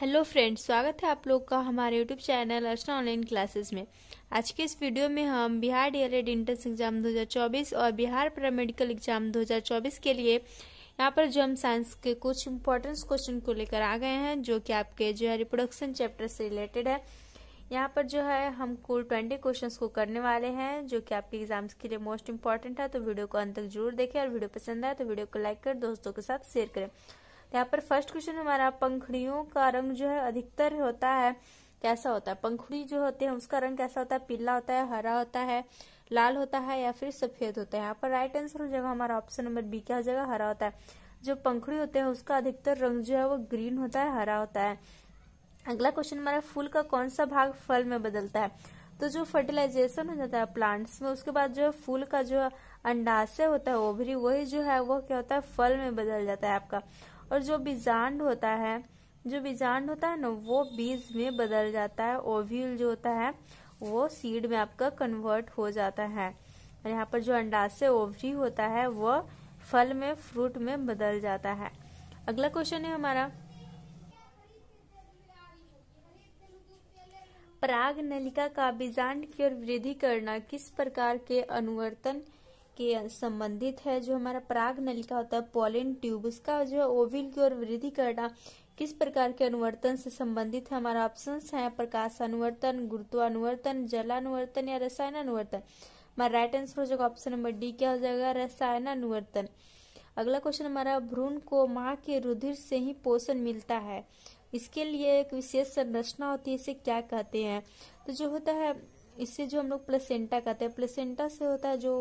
hello friends स्वागत है आप लोग का हमारे YouTube channel Archana online classes में आज के इस वीडियो में हम Bihar D L entrance exam 2024 और बिहार पैरामेडिकल एग्जाम 2024 के लिए यहाँ पर जो हम साइंस के कुछ इम्पोर्टेंस क्वेश्चन को लेकर आ गए हैं जो कि आपके जो है रिप्रोडक्शन चैप्टर से रिलेटेड है यहाँ पर जो है हम कुल ट्वेंटी क्वेश्चन को करने वाले हैं जो कि आपके एग्जाम्स के लिए मोस्ट इम्पॉर्टेंट है तो वीडियो को अंत तक जरूर देखें और वीडियो पसंद आए तो वीडियो को लाइक कर दोस्तों के साथ शेयर करें यहाँ पर फर्स्ट क्वेश्चन हमारा पंखड़ियों का रंग जो है अधिकतर होता है कैसा होता है पंखुड़ी जो होते हैं उसका रंग कैसा होता है पीला होता है हरा होता है लाल होता है या फिर सफेद होता है यहाँ पर राइट आंसर हो जाएगा हमारा ऑप्शन नंबर बी क्या हो जाएगा हरा होता है जो पंखुड़ी होते हैं उसका अधिकतर रंग जो है वो ग्रीन होता है हरा होता है अगला क्वेश्चन हमारा फूल का कौन सा भाग फल में बदलता है तो जो फर्टिलाइजेशन हो जाता है प्लांट्स में उसके बाद जो फूल का जो अंडाशय होता है ओभरी वही जो है वो क्या होता है फल में बदल जाता है आपका और जो बीजांड होता है जो बीजांड होता है ना वो बीज में बदल जाता है ओव्यूल जो होता है वो सीड में आपका कन्वर्ट हो जाता है और यहाँ पर जो अंडाशय ओवरी होता है वो फल में फ्रूट में बदल जाता है अगला क्वेश्चन है हमारा पराग नलिका का बीजांड की ओर वृद्धि करना किस प्रकार के अनुवर्तन के संबंधित है जो हमारा प्राग नलिका होता है पोलिन ट्यूब उसका जो है ओविल की ओर वृद्धि करना किस प्रकार के अनुवर्तन से संबंधित है हमारा ऑप्शन है प्रकाश अनुवर्तन गुरुत्वानुवर्तन जलानुवर्तन या रसायन अनुवर्तन हमारा राइट आंसर हो जाएगा ऑप्शन नंबर डी क्या हो जाएगा रसायन अनुवर्तन अगला क्वेश्चन हमारा भ्रूण को माँ के रुधिर से ही पोषण मिलता है इसके लिए एक विशेष संरचना होती है इसे क्या कहते हैं तो जो होता है इससे जो हम लोग प्लेसेंटा कहते हैं प्लेसेंटा से होता है जो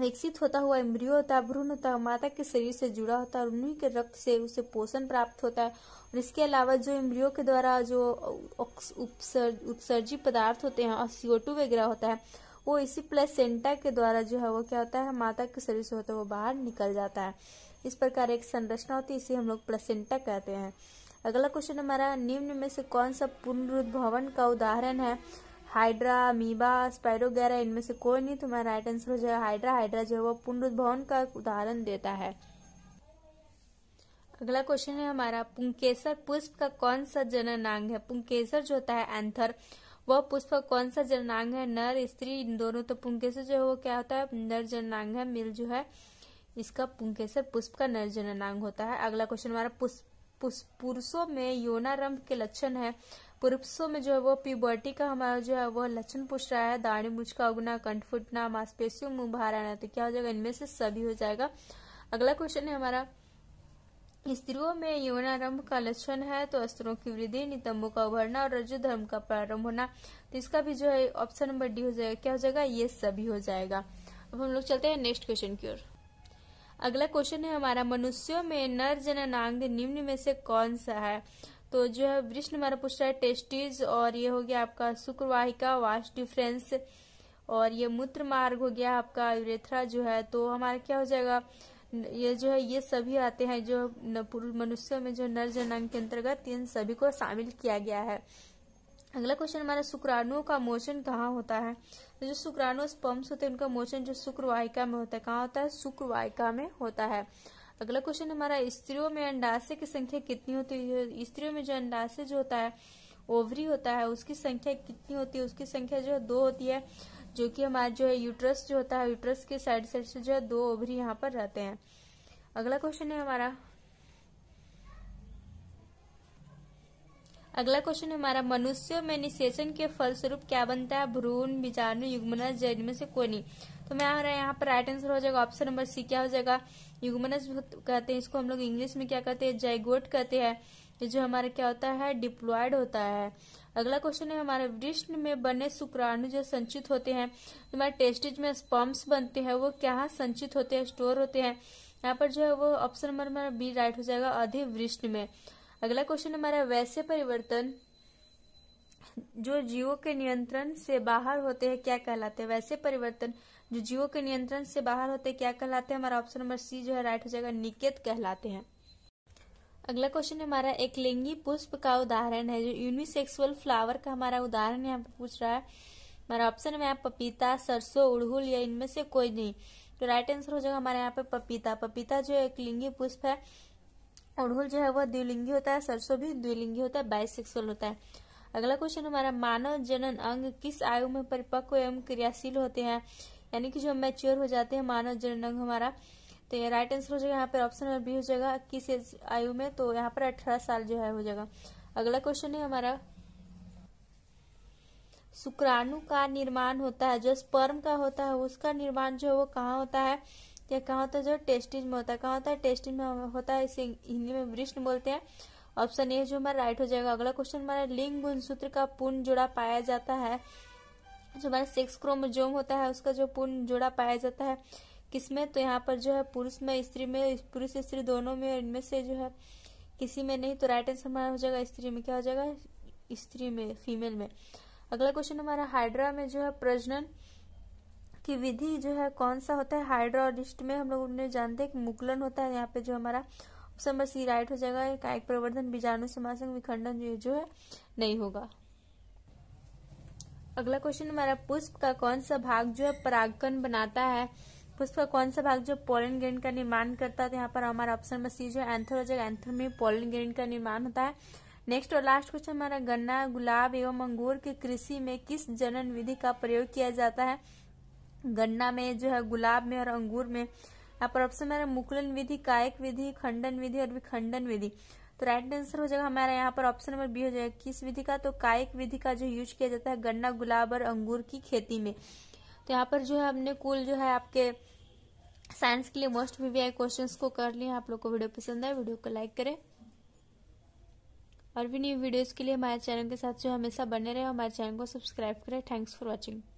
विकसित होता हुआ इम्रियो होता है भ्रूण होता है माता के शरीर से जुड़ा होता है और उन्हीं के रक्त से उसे पोषण प्राप्त होता है और इसके अलावा जो इम्रियो के द्वारा जो उत्सर्जी पदार्थ होते हैं और सीओ टू वगैरह होता है वो इसी प्लेसेंटा के द्वारा जो है वो क्या होता है माता के शरीर से होता है वो बाहर निकल जाता है इस प्रकार एक संरचना होती है इसे हम लोग प्लेसेंटा कहते हैं अगला क्वेश्चन हमारा निम्न में से कौन सा पुनरुद्भवन का उदाहरण है हाइड्रा मीबा स्पाइडोगैरा इनमें से कोई नहीं तुम्हारा राइट आंसर हो जाएगा हाइड्रा हाइड्रा जो है वो पुनरुद्भवन उद्भवन का उदाहरण देता है अगला क्वेश्चन है हमारा पुंकेसर पुष्प का कौन सा जननांग है पुंकेसर जो होता है एंथर वह पुष्प का कौन सा जननांग है नर स्त्री इन दोनों तो पुंकेसर जो है वो क्या होता है नर जननांग है मिल जो है इसका पुंकेसर पुष्प का नर जननांग होता है अगला क्वेश्चन हमारा पुष्प पुरुषों में यौनारंभ के लक्षण है पुरुषों में जो है वो प्यूबर्टी का हमारा जो है वो लक्षण पुष रहा है दाढ़ी मुझ का उगना कंठ फूटना मांसपेशियों मुंह बाहर आना तो क्या हो जाएगा इनमें से सभी हो जाएगा अगला क्वेश्चन है हमारा स्त्रियों में यौनारंभ का लक्षण है तो अस्त्रों की वृद्धि नितंबों का उभरना और रजु धर्म का प्रारंभ होना तो इसका भी जो है ऑप्शन नंबर डी हो जाएगा क्या हो जाएगा ये सभी हो जाएगा अब हम लोग चलते हैं नेक्स्ट क्वेश्चन की ओर अगला क्वेश्चन है हमारा मनुष्यों में नर जननांग निम्न में से कौन सा है तो जो है वृष्ण हमारा पूछ रहा है टेस्टीज और ये हो गया आपका शुक्रवाहिका वास्ट डिफरेंस और ये मूत्र मार्ग हो गया आपका यूरेथ्रा जो है तो हमारा क्या हो जाएगा ये जो है ये सभी आते हैं जो मनुष्य में जो नर जनांग के अंतर्गत इन सभी को शामिल किया गया है अगला क्वेश्चन हमारा शुक्राणुओं का मोचन कहाँ होता है तो जो शुक्राणु स्पम्स होते हैं उनका मोचन जो शुक्रवाहिका में होता है कहाँ होता है शुक्रवाहिका में होता है अगला क्वेश्चन हमारा स्त्रियों में अंडाशय की संख्या कितनी होती है स्त्रियों में जो अंडाशय जो होता है ओवरी होता है उसकी संख्या कितनी होती है उसकी संख्या जो है दो होती है जो कि हमारा जो है यूट्रस जो होता है यूट्रस के साइड साइड से जो है दो ओवरी यहाँ पर रहते हैं अगला क्वेश्चन है हमारा अगला क्वेश्चन हमारा मनुष्यों में निषेचन के फलस्वरूप क्या बनता है भ्रूण बीजाणु युग्मना में से कोनी तो मैं है यहाँ पर राइट आंसर हो जाएगा ऑप्शन नंबर सी क्या हो जाएगा युगमनस कहते हैं इसको हम लोग इंग्लिश में क्या कहते हैं जयगोट कहते हैं ये जो हमारा क्या होता है डिप्लॉयड होता है अगला क्वेश्चन है हमारे वृष्ण में बने शुक्राणु जो संचित होते हैं हमारे टेस्टिज में स्पम्स बनते हैं वो क्या संचित होते हैं स्टोर होते हैं यहाँ पर जो है वो ऑप्शन नंबर हमारा बी राइट हो जाएगा अधिवृष्ण में अगला क्वेश्चन हमारा वैसे परिवर्तन जो जीवों के नियंत्रण से बाहर होते हैं क्या कहलाते हैं वैसे परिवर्तन जो जीवो के नियंत्रण से बाहर होते क्या कहलाते हैं हमारा ऑप्शन नंबर सी जो है राइट हो जाएगा निकेत कहलाते हैं अगला क्वेश्चन हमारा एक लिंगी पुष्प का उदाहरण है जो यूनिसेक्सुअल फ्लावर का हमारा उदाहरण यहाँ पे पूछ रहा है हमारा ऑप्शन में आप पपीता सरसों उड़हुल या इनमें से कोई नहीं तो राइट आंसर हो जाएगा हमारे यहाँ पे पपीता पपीता जो एक लिंगी पुष्प है उड़हुल जो है वह द्विलिंगी होता है सरसों भी द्विलिंगी होता है बाइसेक्सुअल होता है अगला क्वेश्चन हमारा मानव जनन अंग किस आयु में परिपक्व एवं क्रियाशील होते हैं यानी कि जो मैच्योर हो जाते हैं मानव अंग हमारा तो ये राइट आंसर हो जाएगा यहाँ पर ऑप्शन नंबर बी हो जाएगा किस आयु में तो यहाँ पर अठारह साल जो है हो जाएगा अगला क्वेश्चन है हमारा शुक्राणु का निर्माण होता है जो स्पर्म का होता है उसका निर्माण जो है वो कहाँ होता है या कहाँ होता है जो टेस्टिज में होता है कहाँ होता है टेस्टिज में होता है इसे हिंदी में वृष्ण बोलते हैं ऑप्शन ए जो हमारा राइट हो जाएगा अगला क्वेश्चन हमारा लिंग गुणसूत्र का पूर्ण जोड़ा पाया जाता है तो जो हमारा सेक्स क्रोमोजोम होता है उसका जो पूर्ण जोड़ा पाया जाता है किसमें तो यहाँ पर जो है पुरुष में स्त्री में पुरुष स्त्री दोनों में और इनमें से जो है किसी में नहीं तो राइट आंसर हमारा हो जाएगा स्त्री में क्या हो जाएगा स्त्री में फीमेल में अगला क्वेश्चन हमारा हाइड्रा में जो है प्रजनन की विधि जो है कौन सा होता है हाइड्रा और में हम लोग उन्हें जानते हैं मुकुलन होता है यहाँ पे जो हमारा ऑप्शन नंबर सी राइट हो जाएगा एक प्रवर्धन बीजाणु समासन विखंडन जो है नहीं होगा अगला क्वेश्चन हमारा पुष्प का कौन सा भाग जो है परागकण बनाता है पुष्प का कौन सा भाग जो पोलन ग्रेन का निर्माण करता है तो यहाँ पर हमारा ऑप्शन नंबर सी जो एंथर एंथर में पोलन ग्रेन का निर्माण होता है नेक्स्ट और लास्ट क्वेश्चन हमारा गन्ना गुलाब एवं अंगूर के कृषि में किस जनन विधि का प्रयोग किया जाता है गन्ना में जो है गुलाब में और अंगूर में यहाँ पर ऑप्शन हमारा मुकुलन विधि कायक विधि खंडन विधि और विखंडन विधि तो राइट आंसर हो जाएगा हमारा यहाँ पर ऑप्शन नंबर बी हो जाएगा किस विधि का तो कायक विधि का जो यूज किया जाता है गन्ना गुलाब और अंगूर की खेती में तो यहाँ पर जो है हमने कुल जो है आपके साइंस के लिए मोस्ट वीवीआई क्वेश्चंस को कर लिया आप लोग को वीडियो पसंद आए वीडियो को लाइक करें और भी न्यू वीडियोज के लिए हमारे चैनल के साथ जो हमेशा बने रहे हमारे चैनल को सब्सक्राइब करें थैंक्स फॉर वॉचिंग